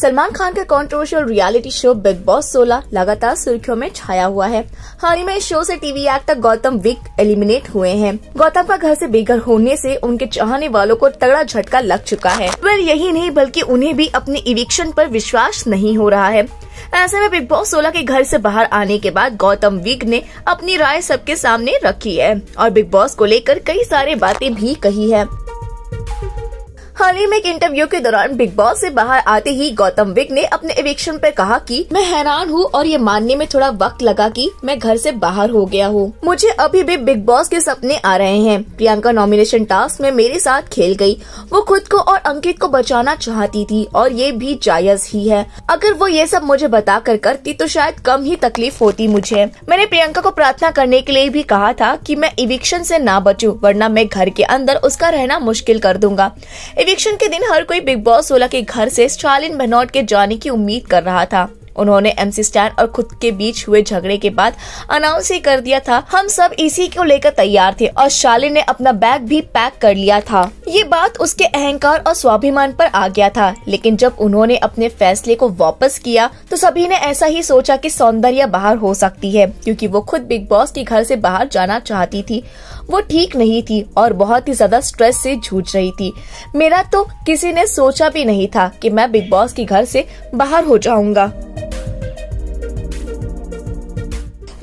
सलमान खान का controversial reality show Bigg Boss 16 लगातार सुर्खियों में छाया हुआ है हाल ही में इस शो से TV actor Gautam Vig eliminate हुए हैं गौतम का घर से बेघर होने से उनके चाहने वालों को तगड़ा झटका लग चुका है वह यही नहीं बल्कि उन्हें भी अपने इविक्शन पर विश्वास नहीं हो रहा है ऐसे में बिग बॉस 16 के घर से बाहर आने के बाद गौतम विग ने अपनी राय सबके सामने रखी है और बिग बॉस को लेकर कई सारे बातें भी कही है हाल ही में एक इंटरव्यू के दौरान बिग बॉस से बाहर आते ही गौतम विग ने अपने एविक्शन पर कहा कि मैं हैरान हूँ और ये मानने में थोड़ा वक्त लगा कि मैं घर से बाहर हो गया हूँ मुझे अभी भी बिग बॉस के सपने आ रहे हैं प्रियंका नॉमिनेशन टास्क में मेरे साथ खेल गई वो खुद को और अंकित को बचाना चाहती थी और ये भी जायज ही है अगर वो ये सब मुझे बता कर करती तो शायद कम ही तकलीफ होती मुझे मैंने प्रियंका को प्रार्थना करने के लिए भी कहा था की मैं इविक्शन ऐसी ना बचू वरना मैं घर के अंदर उसका रहना मुश्किल कर दूंगा इविक्शन के दिन हर कोई बिग बॉस सोलह के घर से स्टालिन भनौट के जाने की उम्मीद कर रहा था उन्होंने एमसी स्टैन और खुद के बीच हुए झगड़े के बाद अनाउंस ही कर दिया था हम सब इसी को लेकर तैयार थे और शालिन ने अपना बैग भी पैक कर लिया था ये बात उसके अहंकार और स्वाभिमान पर आ गया था लेकिन जब उन्होंने अपने फैसले को वापस किया तो सभी ने ऐसा ही सोचा कि सौंदर्य बाहर हो सकती है क्योंकि वो खुद बिग बॉस के घर से बाहर जाना चाहती थी वो ठीक नहीं थी और बहुत ही ज्यादा स्ट्रेस से जूझ रही थी मेरा तो किसी ने सोचा भी नहीं था कि मैं बिग बॉस के घर से बाहर हो जाऊंगा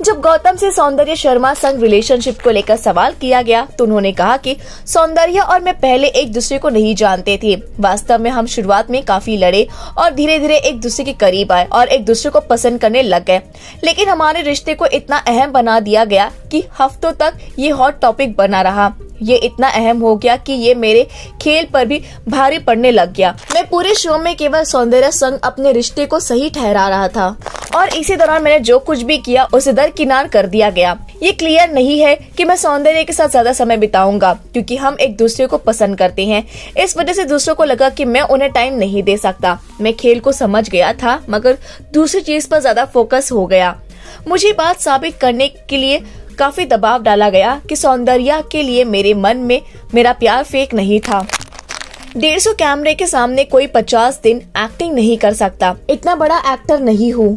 जब गौतम से सौंदर्य शर्मा संग रिलेशनशिप को लेकर सवाल किया गया तो उन्होंने कहा कि सौंदर्य और मैं पहले एक दूसरे को नहीं जानते थे वास्तव में हम शुरुआत में काफी लड़े और धीरे धीरे एक दूसरे के करीब आए और एक दूसरे को पसंद करने लग गए लेकिन हमारे रिश्ते को इतना अहम बना दिया गया कि हफ्तों तक ये हॉट टॉपिक बना रहा ये इतना अहम हो गया कि ये मेरे खेल पर भी भारी पड़ने लग गया मैं पूरे शो में केवल सौंदर्य संग अपने रिश्ते को सही ठहरा रहा था और इसी दौरान मैंने जो कुछ भी किया उसे दरकिनार कर दिया गया ये क्लियर नहीं है कि मैं सौंदर्य के साथ ज्यादा समय बिताऊंगा क्योंकि हम एक दूसरे को पसंद करते हैं इस वजह से दूसरों को लगा कि मैं उन्हें टाइम नहीं दे सकता मैं खेल को समझ गया था मगर दूसरी चीज पर ज्यादा फोकस हो गया मुझे बात साबित करने के लिए काफी दबाव डाला गया कि सौंदर्य के लिए मेरे मन में मेरा प्यार फेक नहीं था डेढ़ सौ कैमरे के सामने कोई पचास दिन एक्टिंग नहीं कर सकता इतना बड़ा एक्टर नहीं हूँ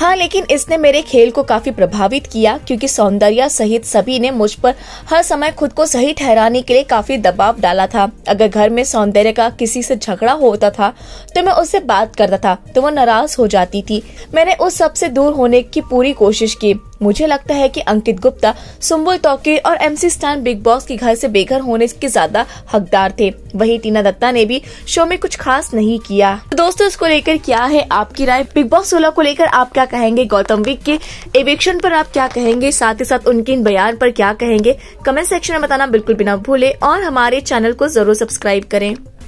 हाँ लेकिन इसने मेरे खेल को काफी प्रभावित किया क्योंकि सौंदर्या सहित सभी ने मुझ पर हर समय खुद को सही ठहराने के लिए काफी दबाव डाला था अगर घर में सौंदर्य का किसी से झगड़ा होता था तो मैं उससे बात करता था तो वो नाराज हो जाती थी मैंने उस सब से दूर होने की पूरी कोशिश की मुझे लगता है कि अंकित गुप्ता सुम्बुल तोके और एमसी स्टैन बिग बॉस के घर से बेघर होने के ज्यादा हकदार थे वही टीना दत्ता ने भी शो में कुछ खास नहीं किया तो दोस्तों इसको लेकर क्या है आपकी राय बिग बॉस सोलह को लेकर आप क्या कहेंगे गौतम विक के एवेक्शन पर आप क्या कहेंगे साथ ही साथ उनके इन बयान पर क्या कहेंगे कमेंट सेक्शन में बताना बिल्कुल भी ना भूले और हमारे चैनल को जरूर सब्सक्राइब करें